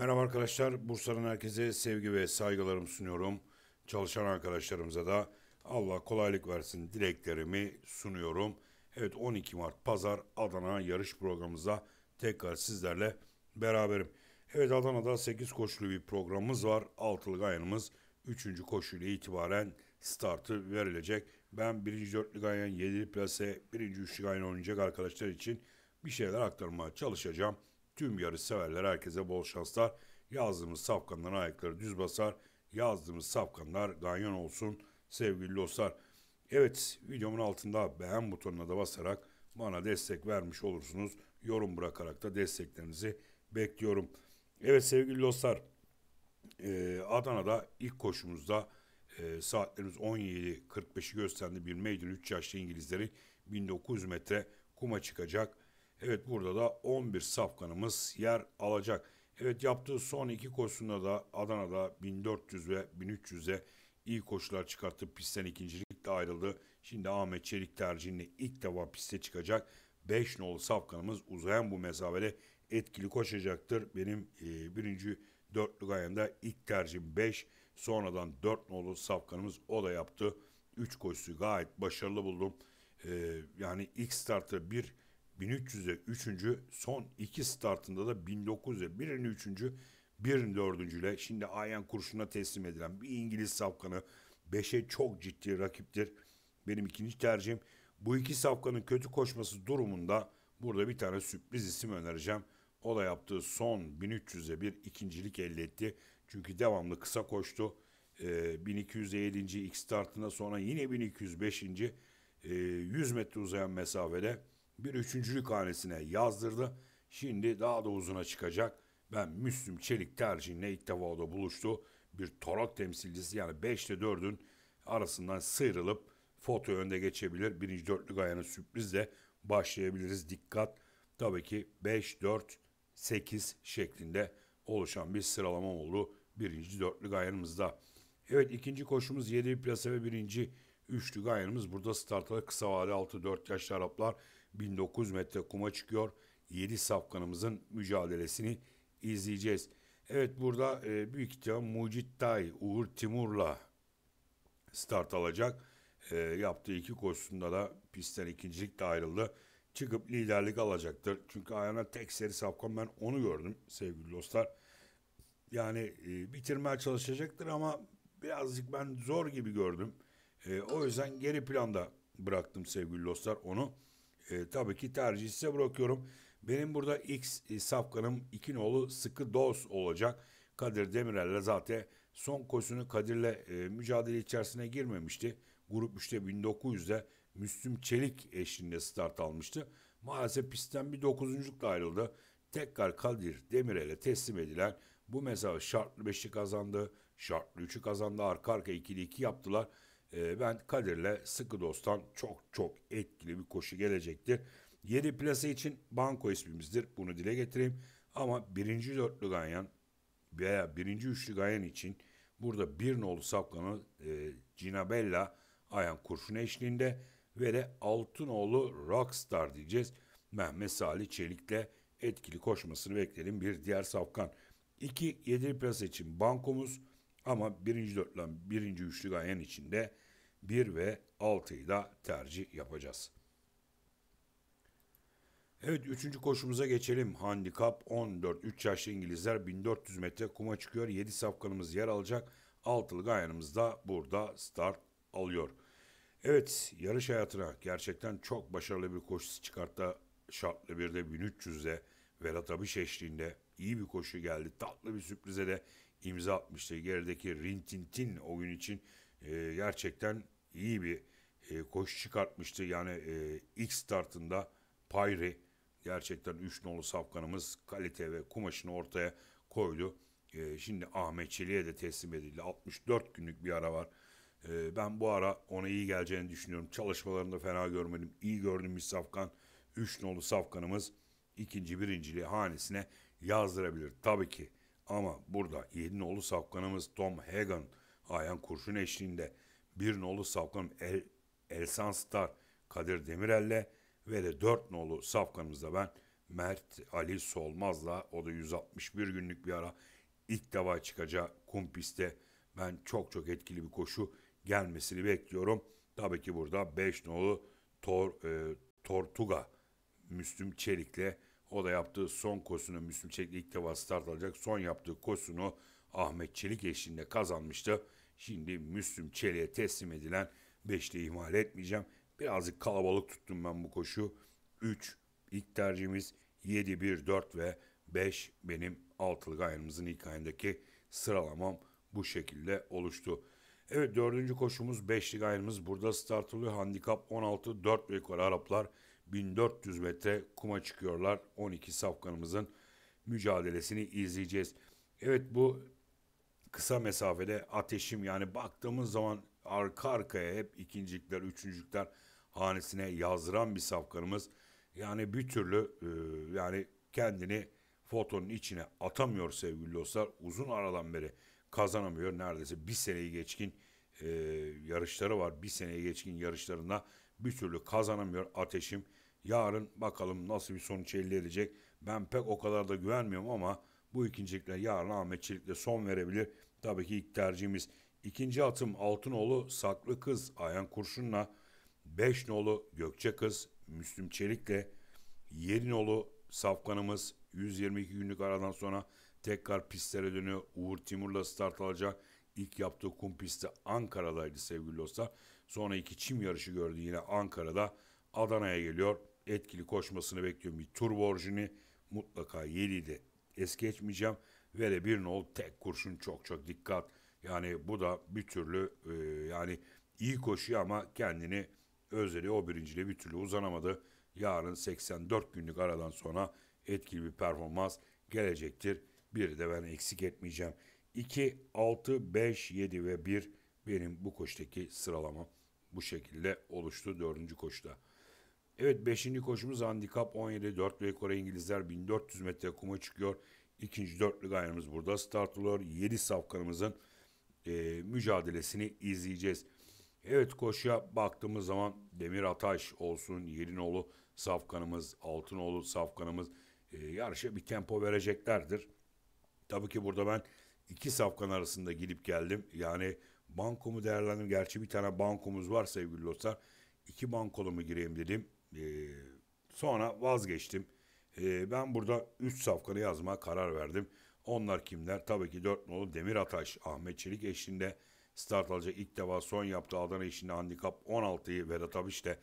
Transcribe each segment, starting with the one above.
Merhaba arkadaşlar. Bursa'nın herkese sevgi ve saygılarımı sunuyorum. Çalışan arkadaşlarımıza da Allah kolaylık versin dileklerimi sunuyorum. Evet 12 Mart Pazar Adana yarış programımızda tekrar sizlerle beraberim. Evet Adana'da 8 koşulu bir programımız var. Altılı gayanımız 3. koşuyla itibaren startı verilecek. Ben 1. 4'lü gayan 7 plase 1. 3'lü gayan oynayacak arkadaşlar için bir şeyler aktarmaya çalışacağım. Tüm yarış severler herkese bol şanslar. Yazdığımız safkanların ayakları düz basar. Yazdığımız safkanlar ganyan olsun sevgili dostlar. Evet videomun altında beğen butonuna da basarak bana destek vermiş olursunuz. Yorum bırakarak da desteklerinizi bekliyorum. Evet sevgili dostlar e, Adana'da ilk koşumuzda e, saatlerimiz 17.45'i gösterdi bir maiden 3 yaşlı İngilizlerin 1900 metre kuma çıkacak. Evet burada da 11 safkanımız yer alacak. Evet yaptığı son iki koşusunda da Adana'da 1400 ve 1300'e iyi koşular çıkarttı. Pistten ikincilikle ayrıldı. Şimdi Ahmet Çelik tercihinde ilk defa piste çıkacak. 5 nolu safkanımız uzayan bu mesafede etkili koşacaktır. Benim e, birinci dörtlü gayemde ilk tercihim 5. Sonradan 4 nolu safkanımız o da yaptı. 3 koşusu gayet başarılı buldum. E, yani ilk startı bir 1300'e 3. son iki startında da 1900'e birini 3. birini 4. ile şimdi ayen kurşuna teslim edilen bir İngiliz safkanı 5'e çok ciddi rakiptir. Benim ikinci tercihim bu iki safkanın kötü koşması durumunda burada bir tane sürpriz isim önereceğim. O da yaptığı son 1300'e bir ikincilik elde etti. Çünkü devamlı kısa koştu. Ee, 1207. ilk startında sonra yine 1205. E, 100 metre uzayan mesafede bir üçüncülük hanesine yazdırdı. Şimdi daha da uzuna çıkacak. Ben Müslüm Çelik tercihine ilk defa da buluştu. Bir torak temsilcisi yani 5 ile 4'ün arasından sıyrılıp foto önde geçebilir. Birinci dörtlük ayağına sürprizle başlayabiliriz. Dikkat tabii ki 5, 4, 8 şeklinde oluşan bir sıralama oldu birinci dörtlük ayarımızda. Evet ikinci koşumuz 7 plase ve birinci üçlük ayarımız. Burada startla kısa vade altı 4 yaşlı Araplar 1900 metre kuma çıkıyor. 7 safkanımızın mücadelesini izleyeceğiz. Evet burada e, büyük ihtimal Mucit Tay, Uğur Timur'la start alacak. E, yaptığı iki koşusunda da pistten de ayrıldı. Çıkıp liderlik alacaktır. Çünkü ayağına tek seri safkan ben onu gördüm sevgili dostlar. Yani e, bitirmeye çalışacaktır ama birazcık ben zor gibi gördüm. E, o yüzden geri planda bıraktım sevgili dostlar onu. E, tabii ki tercihi size bırakıyorum. Benim burada X e, safkanım İkinoğlu sıkı doz olacak. Kadir Demirel'le zaten son koşusunu Kadir'le e, mücadele içerisine girmemişti. Grup 3'te 1900'de Müslüm Çelik eşliğinde start almıştı. Maalesef pistten bir dokuzunculukla ayrıldı. Tekrar Kadir Demirel'e teslim edilen bu mesafe şartlı 5'i kazandı. Şartlı 3'ü kazandı. Arka arka 2'li 2 yaptılar. E, ben Kadir'le sıkı dosttan çok çok etkili bir koşu gelecektir. Yeri plase için banko ismimizdir. Bunu dile getireyim. Ama birinci dörtlü ganyan veya birinci üçlü ganyan için burada bir nolu safkanı e, Cinabella Ayan Kurşun eşliğinde ve de Altınoğlu Rockstar diyeceğiz. Mehmet Salih Çelik'le etkili koşmasını bekleyelim. Bir diğer safkan. 2 yedili plase için bankomuz ama birinci dörtlü, birinci üçlü gayen içinde 1 ve 6'yı da tercih yapacağız. Evet üçüncü koşumuza geçelim. Handikap 14. 3 yaşlı İngilizler 1400 metre kuma çıkıyor. 7 safkanımız yer alacak. Altılı gayanımız da burada start alıyor. Evet yarış hayatına gerçekten çok başarılı bir koşusu çıkarttı. Şartlı bir de 1300'de Vedat Abiş eşliğinde iyi bir koşu geldi. Tatlı bir sürprize de imza atmıştı. Gerideki Rintintin o gün için e, gerçekten iyi bir e, koşu çıkartmıştı. Yani e, ilk startında Payri gerçekten 3 nolu safkanımız kalite ve kumaşını ortaya koydu. E, şimdi Ahmet Çelik'e de teslim edildi. 64 günlük bir ara var. E, ben bu ara ona iyi geleceğini düşünüyorum. Çalışmalarında fena görmedim. İyi gördüm bir safkan. 3 nolu safkanımız ikinci birinciliği hanesine yazdırabilir. Tabii ki ama burada 7 nolu savkanımız Tom Hagen Ayan Kurşun eşliğinde 1 nolu savkanım El, Elsan Star, Kadir Demirel'le ve de 4 nolu savkanımızda ben Mert Ali Solmaz'la o da 161 günlük bir ara ilk defa çıkacağı kumpiste ben çok çok etkili bir koşu gelmesini bekliyorum. Tabii ki burada 5 nolu Tor, e, Tortuga Müslüm Çelik'le o da yaptığı son kosunu Müslüm Çelik ilk defa start alacak. Son yaptığı kosunu Ahmet Çelik eşliğinde kazanmıştı. Şimdi Müslüm Çelik'e teslim edilen 5'te ihmal etmeyeceğim. Birazcık kalabalık tuttum ben bu koşu. 3 ilk tercihimiz 7, 1, 4 ve 5 benim altılı gayrımızın ilk ayındaki sıralamam bu şekilde oluştu. Evet dördüncü koşumuz beşli gayrımız burada start oluyor. Handikap 16 4 ve yukarı Araplar 1400 metre kuma çıkıyorlar. 12 safkanımızın mücadelesini izleyeceğiz. Evet bu kısa mesafede ateşim yani baktığımız zaman arka arkaya hep ikincilikler, üçüncülükler hanesine yazdıran bir safkanımız. Yani bir türlü e, yani kendini fotonun içine atamıyor sevgili dostlar. Uzun aradan beri kazanamıyor. Neredeyse bir seneyi geçkin e, yarışları var. Bir seneye geçkin yarışlarında bir türlü kazanamıyor ateşim. Yarın bakalım nasıl bir sonuç elde edecek. Ben pek o kadar da güvenmiyorum ama bu ikincilikler yarın Ahmet Çelik'le son verebilir. Tabii ki ilk tercihimiz. ikinci atım Altınoğlu Saklı Kız Ayhan Kurşun'la. Beş nolu Gökçe Kız Müslüm Çelik'le. Yedi nolu Safkan'ımız 122 günlük aradan sonra tekrar pistlere dönüyor. Uğur Timur'la start alacak. İlk yaptığı kum pisti Ankara'daydı sevgili dostlar. Sonra iki çim yarışı gördü yine Ankara'da. Adana'ya geliyor etkili koşmasını bekliyorum. Bir turbo orijini mutlaka 7'yi es geçmeyeceğim. Ve de bir nol tek kurşun çok çok dikkat. Yani bu da bir türlü e, yani iyi koşuyor ama kendini özleri o birinciyle bir türlü uzanamadı. Yarın 84 günlük aradan sonra etkili bir performans gelecektir. Bir de ben eksik etmeyeceğim. 2, 6, 5, 7 ve 1 benim bu koştaki sıralamam bu şekilde oluştu dördüncü koşuda. Evet 5. koşumuz handikap 17. Dörtlü ekora İngilizler 1400 metre kuma çıkıyor. İkinci dörtlü gayrımız burada start oluyor. 7 safkanımızın e, mücadelesini izleyeceğiz. Evet koşuya baktığımız zaman Demir Ataş olsun, Yerinoğlu safkanımız, Altınoğlu safkanımız e, yarışa bir tempo vereceklerdir. Tabii ki burada ben iki safkan arasında gidip geldim. Yani bankomu değerlendim. Gerçi bir tane bankomuz var sevgili dostlar. İki bankolu mu gireyim dedim. E, sonra vazgeçtim. E, ben burada üst safkanı yazmaya karar verdim. Onlar kimler? Tabii ki dört nolu Demir Ataş, Ahmet Çelik eşliğinde start alacak. ilk defa son yaptığı Adana işinde handikap 16'yı Vedat Abiş de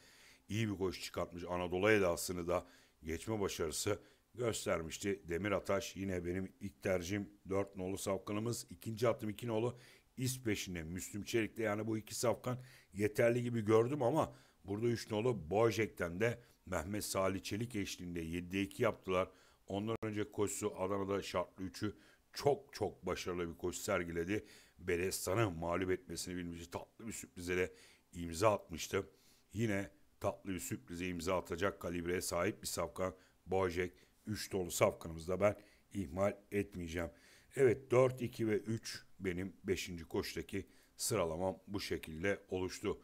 iyi bir koşu çıkartmış. Anadolu edasını da geçme başarısı göstermişti. Demir Ataş yine benim ilk tercihim 4 nolu safkanımız. İkinci attım 2 iki nolu İspeş'ine Müslüm Çelik'te yani bu iki safkan yeterli gibi gördüm ama Burada 3 nolu Boğacek'ten de Mehmet Salih Çelik eşliğinde 7'de 2 yaptılar. Ondan önce koşusu Adana'da şartlı 3'ü çok çok başarılı bir koşu sergiledi. Berestan'ı mağlup etmesini bilmişti. Tatlı bir sürprize de imza atmıştı. Yine tatlı bir sürprize imza atacak kalibreye sahip bir safkan Boğacek. 3 dolu safkanımızda ben ihmal etmeyeceğim. Evet 4, 2 ve 3 benim 5. koştaki sıralamam bu şekilde oluştu.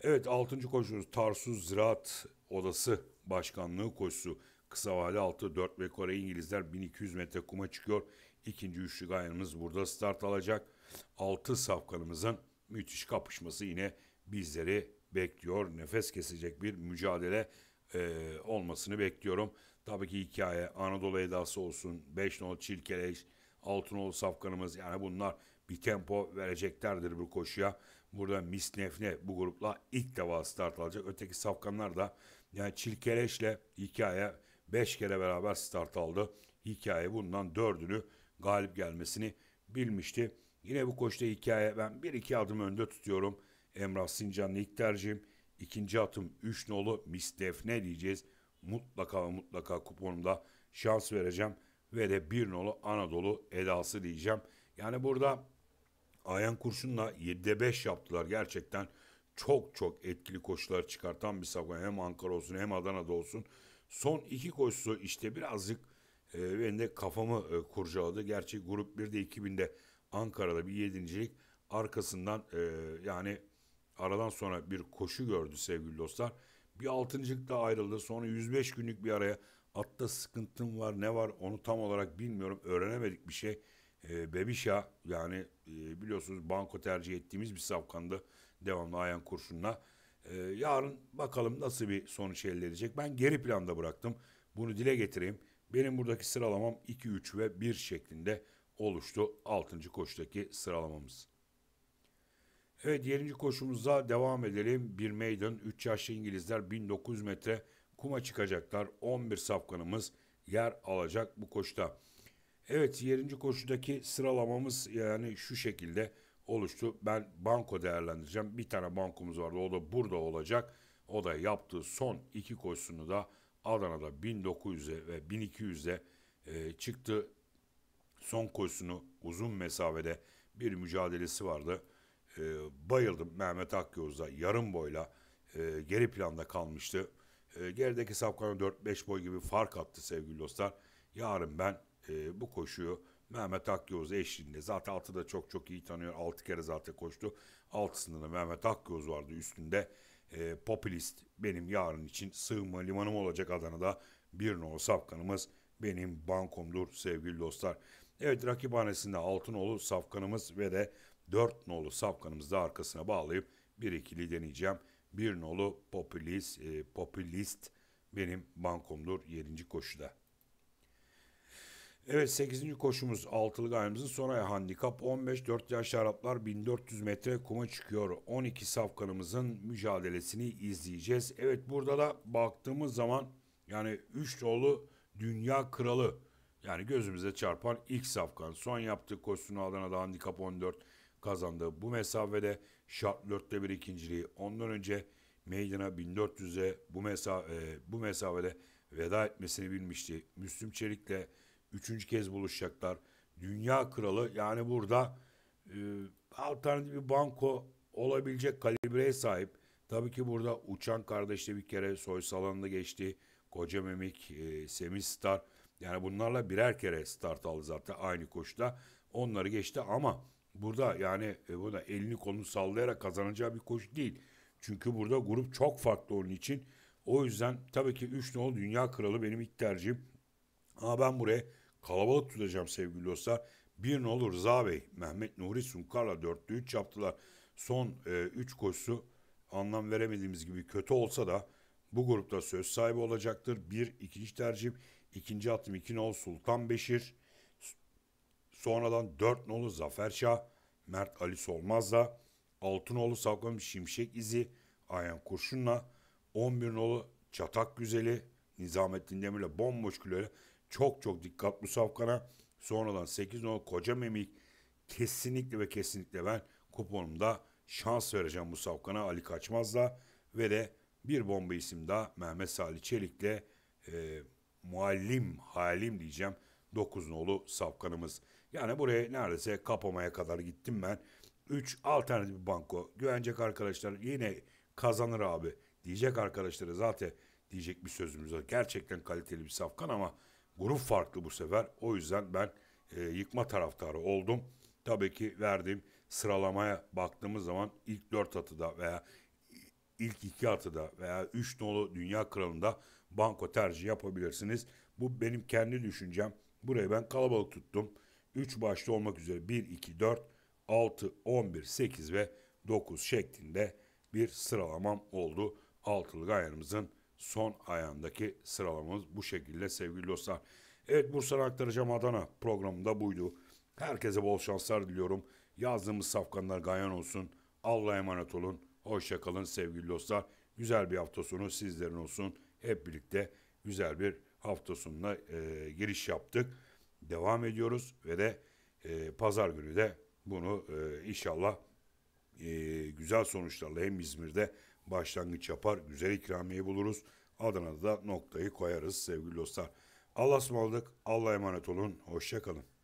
Evet 6. koşumuz Tarsus Ziraat Odası Başkanlığı koşusu. Kısa vade 6 4 ve Kore İngilizler 1200 metre kuma çıkıyor. İkinci üçlü gayemiz burada start alacak. 6 safkanımızın müthiş kapışması yine bizleri bekliyor. Nefes kesecek bir mücadele e, olmasını bekliyorum. Tabii ki hikaye Anadolu Edası olsun, 5 nol Çirkeleş, Altınoğlu Safkanımız yani bunlar bir tempo vereceklerdir bu koşuya. Burada Miss Nefne bu grupla ilk defa start alacak. Öteki safkanlar da yani Çilkeleş'le hikaye 5 kere beraber start aldı. Hikaye bundan dördünü galip gelmesini bilmişti. Yine bu koşta hikaye ben 1-2 adım önde tutuyorum. Emrah Sincan'ın ilk tercihim. İkinci atım 3 nolu Miss Defne diyeceğiz. Mutlaka ve mutlaka kuponumda şans vereceğim. Ve de 1 nolu Anadolu edası diyeceğim. Yani burada Ayan Kurşun'la 7'de 5 yaptılar gerçekten. Çok çok etkili koşular çıkartan bir savunma hem Ankara olsun hem Adana'da olsun. Son iki koşusu işte birazcık e, ben de kafamı e, kurcaladı. Gerçi grup 1'de 2000'de Ankara'da bir yedincilik arkasından e, yani aradan sonra bir koşu gördü sevgili dostlar. Bir altıncılıkla ayrıldı. Sonra 105 günlük bir araya atta sıkıntım var ne var onu tam olarak bilmiyorum öğrenemedik bir şey. E, Bebişa yani e, biliyorsunuz banko tercih ettiğimiz bir safkandı. Devamlı ayan kurşunla. E, yarın bakalım nasıl bir sonuç elde edecek. Ben geri planda bıraktım. Bunu dile getireyim. Benim buradaki sıralamam 2, 3 ve 1 şeklinde oluştu 6. koşudaki sıralamamız. Evet 7. koşumuza devam edelim. Bir meydan 3 yaşlı İngilizler 1900 metre kuma çıkacaklar. 11 safkanımız yer alacak bu koşuda. Evet yerinci koşudaki sıralamamız yani şu şekilde oluştu. Ben banko değerlendireceğim. Bir tane bankomuz vardı o da burada olacak. O da yaptığı son iki koşusunu da Adana'da 1900'e ve 1200'e e, çıktı. Son koşusunu uzun mesafede bir mücadelesi vardı. E, bayıldım Mehmet Akyoz'da yarım boyla e, geri planda kalmıştı. E, gerideki sapkana 4-5 boy gibi fark attı sevgili dostlar. Yarın ben e, bu koşuyu Mehmet Akgöz eşliğinde zaten altı da çok çok iyi tanıyor. Altı kere zaten koştu. Altısında da Mehmet Akgöz vardı üstünde. E, popülist benim yarın için sığınma limanım olacak Adana'da bir nolu safkanımız benim bankomdur sevgili dostlar. Evet rakiphanesinde Altınoğlu safkanımız ve de dört nolu safkanımızı da arkasına bağlayıp 1-2'li deneyeceğim. bir nolu popülist, e, popülist benim bankomdur yedinci koşuda. Evet 8. koşumuz altılı gayemizin son ayağı handikap 15 4 yaş Araplar 1400 metre kuma çıkıyor. 12 safkanımızın mücadelesini izleyeceğiz. Evet burada da baktığımız zaman yani 3 dolu dünya kralı yani gözümüze çarpan ilk safkan. Son yaptığı koşusunu Adana'da handikap 14 kazandı. Bu mesafede şart 4'te bir ikinciliği ondan önce meydana 1400'e bu, mesafe, e, bu mesafede veda etmesini bilmişti. Müslüm Çelik'le Üçüncü kez buluşacaklar. Dünya kralı yani burada e, alternatif bir banko olabilecek kalibreye sahip. Tabii ki burada uçan kardeşte bir kere soy Soysalan'la geçti. Koca Memik, e, Semih Star. Yani bunlarla birer kere start aldı zaten aynı koşuda. Onları geçti ama burada yani e, burada elini kolunu sallayarak kazanacağı bir koşu değil. Çünkü burada grup çok farklı onun için. O yüzden tabii ki 3 nol dünya kralı benim ilk tercihim. Ama ben buraya kalabalık tutacağım sevgili dostlar. Bir ne olur Rıza Bey, Mehmet Nuri Sunkar'la dörtlü üç yaptılar. Son e, üç koşusu anlam veremediğimiz gibi kötü olsa da bu grupta söz sahibi olacaktır. Bir ikinci tercih, ikinci atım iki nol Sultan Beşir. Sonradan dört nolu Zafer Şah, Mert Ali Solmaz'la, altı nolu Sakın Şimşek İzi, Ayan Kurşun'la, on bir nolu Çatak Güzeli, Nizamettin Demir'le bomboş küleyle çok çok dikkat Musafkan'a. Sonradan 8 numara Koca Memik. Kesinlikle ve kesinlikle ben kuponumda şans vereceğim Musafkan'a Ali Kaçmaz'la ve de bir bomba isim daha Mehmet Salih Çelik'le e, muallim halim diyeceğim 9 nolu Safkan'ımız. Yani buraya neredeyse kapamaya kadar gittim ben. 3 alternatif banko güvenecek arkadaşlar yine kazanır abi diyecek arkadaşlara zaten diyecek bir sözümüz var. Gerçekten kaliteli bir Safkan ama Grup farklı bu sefer. O yüzden ben e, yıkma taraftarı oldum. Tabii ki verdiğim sıralamaya baktığımız zaman ilk dört atıda veya ilk iki atıda veya üç nolu dünya kralında banko tercih yapabilirsiniz. Bu benim kendi düşüncem. Burayı ben kalabalık tuttum. 3 başta olmak üzere 1, 2, 4, 6, 11, 8 ve 9 şeklinde bir sıralamam oldu. Altılı Gayanımızın son ayağındaki sıralamamız bu şekilde sevgili dostlar. Evet Bursa'nı aktaracağım Adana programında buydu. Herkese bol şanslar diliyorum. Yazdığımız safkanlar gayan olsun. Allah'a emanet olun. Hoşça kalın sevgili dostlar. Güzel bir hafta sonu sizlerin olsun. Hep birlikte güzel bir hafta sonuna e, giriş yaptık. Devam ediyoruz ve de e, pazar günü de bunu e, inşallah e, güzel sonuçlarla hem İzmir'de başlangıç yapar. Güzel ikramiye buluruz. Adana'da da noktayı koyarız sevgili dostlar. Allah'a ısmarladık. Allah'a emanet olun. Hoşçakalın.